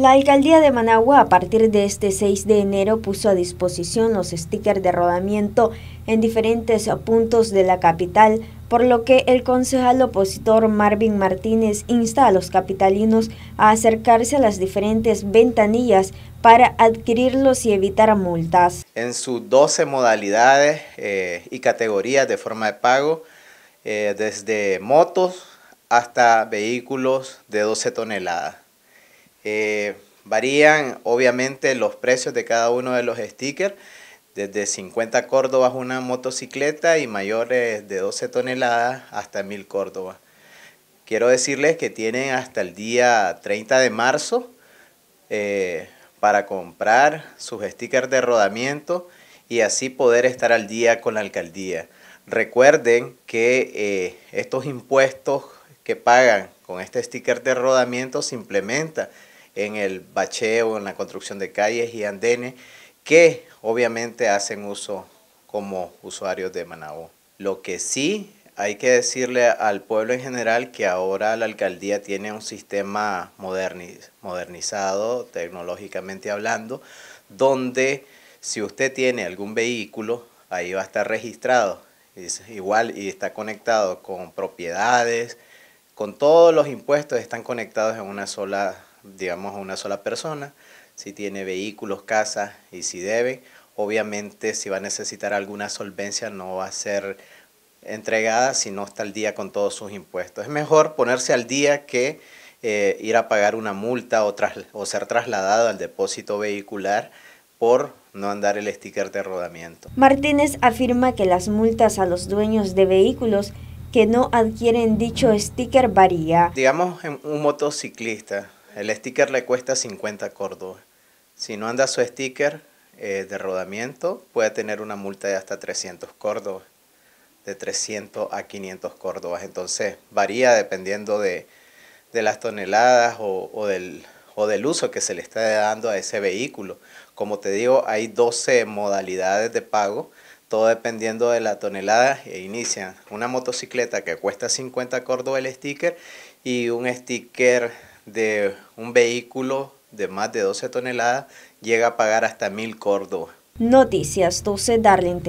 La alcaldía de Managua a partir de este 6 de enero puso a disposición los stickers de rodamiento en diferentes puntos de la capital, por lo que el concejal opositor Marvin Martínez insta a los capitalinos a acercarse a las diferentes ventanillas para adquirirlos y evitar multas. En sus 12 modalidades eh, y categorías de forma de pago, eh, desde motos hasta vehículos de 12 toneladas. Eh, varían obviamente los precios de cada uno de los stickers, desde 50 córdobas una motocicleta y mayores de 12 toneladas hasta 1000 córdobas. Quiero decirles que tienen hasta el día 30 de marzo eh, para comprar sus stickers de rodamiento y así poder estar al día con la alcaldía. Recuerden que eh, estos impuestos que pagan con este sticker de rodamiento se implementan en el bacheo, en la construcción de calles y andenes, que obviamente hacen uso como usuarios de Manabú. Lo que sí hay que decirle al pueblo en general que ahora la alcaldía tiene un sistema modernizado, tecnológicamente hablando, donde si usted tiene algún vehículo, ahí va a estar registrado. igual y está conectado con propiedades, con todos los impuestos están conectados en una sola digamos, a una sola persona, si tiene vehículos, casas y si debe. Obviamente, si va a necesitar alguna solvencia, no va a ser entregada si no está al día con todos sus impuestos. Es mejor ponerse al día que eh, ir a pagar una multa o, o ser trasladado al depósito vehicular por no andar el sticker de rodamiento. Martínez afirma que las multas a los dueños de vehículos que no adquieren dicho sticker varía. Digamos, un motociclista el sticker le cuesta 50 córdobas. Si no anda su sticker eh, de rodamiento, puede tener una multa de hasta 300 córdobas. De 300 a 500 córdobas. Entonces varía dependiendo de, las toneladas o, del, del uso que se le está dando a ese vehículo. Como te digo, hay 12 modalidades de pago todo dependiendo de la tonelada e inician una motocicleta que cuesta 50 cordobas el sticker y un sticker de un vehículo de más de 12 toneladas llega a pagar hasta mil córdobas. Noticias 12, Darling